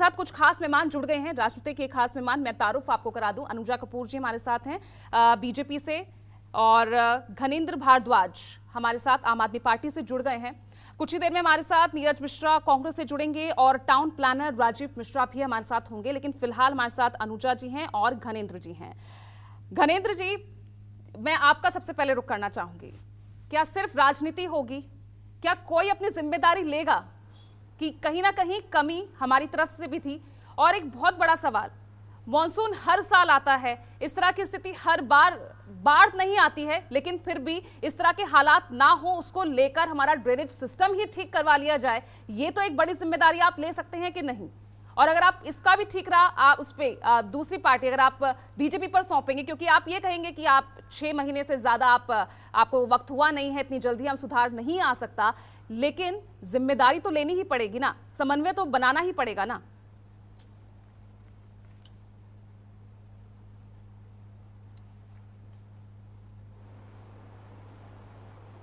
साथ कुछ खास मेहमान जुड़ गए हैं राजनीति के खास मेहमान मैं तारुफ आपको करा दूं अनुजा कपूर जी हमारे साथ हैं बीजेपी से और घनेन्द्र भारद्वाज हमारे साथ आम आदमी पार्टी से जुड़ गए हैं कुछ ही देर में हमारे साथ नीरज मिश्रा कांग्रेस से जुड़ेंगे और टाउन प्लानर राजीव मिश्रा भी हमारे साथ होंगे लेकिन फिलहाल हमारे साथ अनुजा जी हैं और घनेन्द्र जी हैं घनेन्द्र जी मैं आपका सबसे पहले रुख करना चाहूंगी क्या सिर्फ राजनीति होगी क्या कोई अपनी जिम्मेदारी लेगा कि कहीं ना कहीं कमी हमारी तरफ से भी थी और एक बहुत बड़ा सवाल मानसून हर साल आता है इस तरह की स्थिति हर बार बाढ़ नहीं आती है लेकिन फिर भी इस तरह के हालात ना हो उसको लेकर हमारा ड्रेनेज सिस्टम ही ठीक करवा लिया जाए ये तो एक बड़ी जिम्मेदारी आप ले सकते हैं कि नहीं और अगर आप इसका भी ठीक रहा आप उस पर दूसरी पार्टी अगर आप बीजेपी पर सौंपेंगे क्योंकि आप ये कहेंगे कि आप छः महीने से ज़्यादा आप आपको वक्त हुआ नहीं है इतनी जल्दी हम सुधार नहीं आ सकता लेकिन जिम्मेदारी तो लेनी ही पड़ेगी ना समन्वय तो बनाना ही पड़ेगा ना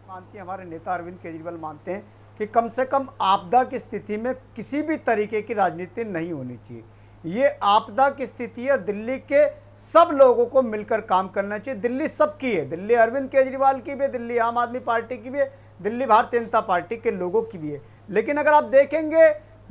मानते हैं हमारे नेता अरविंद केजरीवाल मानते हैं कि कम से कम आपदा की स्थिति में किसी भी तरीके की राजनीति नहीं होनी चाहिए ये आपदा की स्थिति है दिल्ली के सब लोगों को मिलकर काम करना चाहिए दिल्ली सबकी है दिल्ली अरविंद केजरीवाल की भी है दिल्ली आम आदमी पार्टी की भी है दिल्ली भारतीय जनता पार्टी के लोगों की भी है लेकिन अगर आप देखेंगे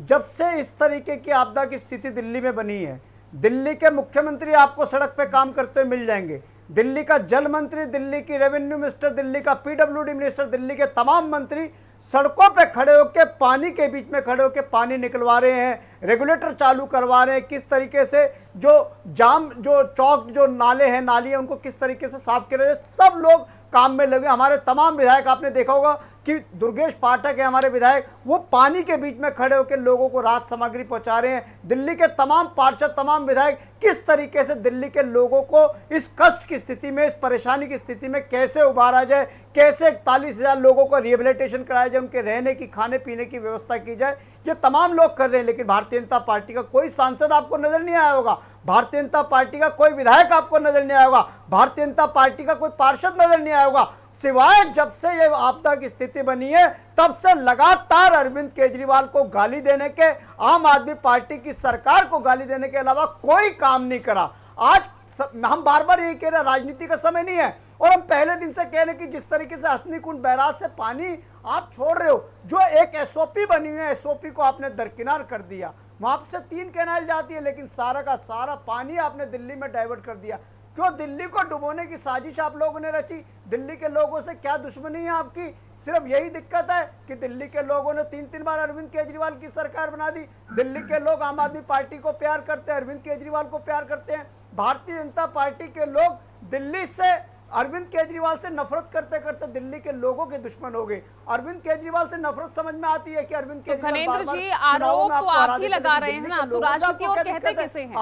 जब से इस तरीके की आपदा की स्थिति दिल्ली में बनी है दिल्ली के मुख्यमंत्री आपको सड़क पर काम करते हुए मिल जाएंगे दिल्ली का जल मंत्री दिल्ली की रेवेन्यू मिनिस्टर दिल्ली का पीडब्ल्यूडी मिनिस्टर दिल्ली के तमाम मंत्री सड़कों पे खड़े होकर पानी के बीच में खड़े होकर पानी निकलवा रहे हैं रेगुलेटर चालू करवा रहे हैं किस तरीके से जो जाम जो चौक जो नाले हैं नाली है उनको किस तरीके से साफ कर रहे हैं सब लोग काम में लगे हमारे तमाम विधायक आपने देखा होगा कि दुर्गेश पाठक है हमारे विधायक वो पानी के बीच में खड़े होकर लोगों को राहत सामग्री पहुंचा रहे हैं दिल्ली के तमाम पार्षद तमाम विधायक किस तरीके से दिल्ली के लोगों को इस कष्ट की स्थिति में इस परेशानी की स्थिति में कैसे उभारा जाए कैसे इकतालीस लोगों को रिहेबिलिटेशन कराया जाए जाए उनके रहने की खाने पीने की व्यवस्था की जाए ये तमाम लोग कर रहे हैं लेकिन भारतीय जनता पार्टी का कोई सांसद आपको नजर नहीं आया होगा भारतीय जनता पार्टी का कोई विधायक आपको नजर नहीं आया होगा भारतीय जनता पार्टी का कोई पार्षद नजर नहीं आया होगा सिवाय जब से ये आपदा की स्थिति बनी है तब से लगातार अरविंद केजरीवाल को गाली देने के आम आदमी पार्टी की सरकार को गाली देने के अलावा कोई काम नहीं करा आज सब, हम बार बार यही कह रहे हैं राजनीति का समय नहीं है और हम पहले दिन से कह रहे हैं कि जिस तरीके से हथनी कुंड बैराज से पानी आप छोड़ रहे हो जो एक एसओपी बनी हुई है एसओपी को आपने दरकिनार कर दिया वहां से तीन कैनाल जाती है लेकिन सारा का सारा पानी आपने दिल्ली में डाइवर्ट कर दिया क्यों दिल्ली को डुबोने की साजिश आप लोगों ने रची दिल्ली के लोगों से क्या दुश्मनी है आपकी सिर्फ यही दिक्कत है कि दिल्ली के लोगों ने तीन तीन बार अरविंद केजरीवाल की सरकार बना दी दिल्ली के लोग आम आदमी पार्टी को प्यार करते हैं अरविंद केजरीवाल को प्यार करते हैं भारतीय जनता पार्टी के लोग दिल्ली से अरविंद केजरीवाल से नफरत करते करते दिल्ली के लोगों के दुश्मन हो गए अरविंद केजरीवाल से नफरत समझ में आती है कि अरविंद तो केजरीवाल तो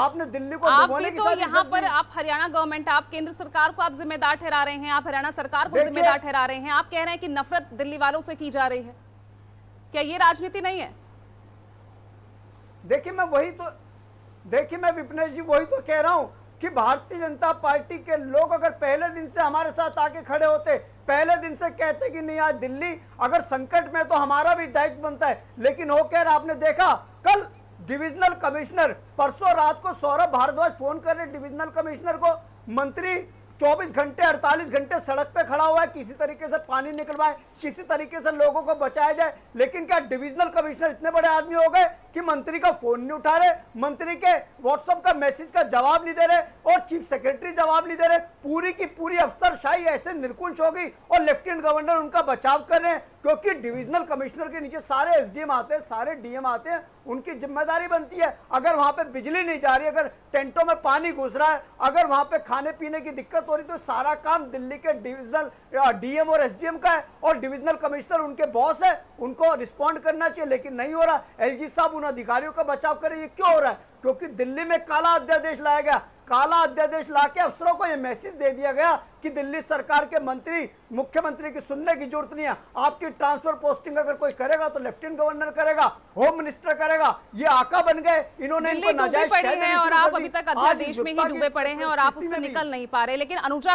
आपने दिल्ली को तो यहाँ पर आप हरियाणा गवर्नमेंट आप केंद्र सरकार को आप जिम्मेदार ठहरा रहे हैं आप हरियाणा सरकार को जिम्मेदार ठहरा रहे हैं आप कह रहे हैं कि नफरत दिल्ली वालों से की जा रही है क्या ये राजनीति नहीं है देखिए मैं वही तो देखिए मैं विपनेश जी वही तो कह रहा हूँ कि भारतीय जनता पार्टी के लोग अगर पहले दिन से हमारे साथ आके खड़े होते पहले दिन से कहते कि नहीं आज दिल्ली अगर संकट में तो हमारा भी दायित्व बनता है लेकिन हो कह आपने देखा कल डिविजनल कमिश्नर परसों रात को सौरभ भारद्वाज फोन कर रहे डिविजनल कमिश्नर को मंत्री 24 घंटे 48 घंटे सड़क पे खड़ा हुआ है किसी तरीके से पानी निकलवाए किसी तरीके से लोगों को बचाया जाए लेकिन क्या डिविजनल कमिश्नर इतने बड़े आदमी हो गए कि मंत्री का फोन नहीं उठा रहे मंत्री के व्हाट्सएप का मैसेज का जवाब नहीं दे रहे और चीफ सेक्रेटरी जवाब नहीं दे रहे पूरी की पूरी अफसरशाही ऐसे निरकुंश हो गई और लेफ्टिनेंट गवर्नर उनका बचाव कर रहे हैं क्योंकि डिविजनल कमिश्नर के नीचे सारे एस आते हैं सारे डीएम आते हैं उनकी जिम्मेदारी बनती है अगर वहाँ पे बिजली नहीं जा रही अगर टेंटों में पानी घुस रहा है अगर वहाँ पे खाने पीने की दिक्कत हो रही तो सारा काम दिल्ली के डिविजनल डीएम और एसडीएम का है और डिविजनल कमिश्नर उनके बॉस है उनको रिस्पॉन्ड करना चाहिए लेकिन नहीं हो रहा एल साहब उन अधिकारियों का बचाव करें ये क्यों हो रहा है क्योंकि दिल्ली में काला अध्यादेश लाया गया काला अध्यादेश लाके अफसरों को यह मैसेज दे दिया गया कि दिल्ली सरकार के मंत्री मुख्यमंत्री की सुनने की जरूरत नहीं है आपकी ट्रांसफर पोस्टिंग अगर कोई करेगा तो लेफ्टिनेंट गवर्नर करेगा होम मिनिस्टर करेगा ये आका बन गए इन्होंने इनको नाजायज और आप अभी तक अध्यादेश में ही डूबे पड़े हैं और आप उससे निकल नहीं पा रहे लेकिन अनुजा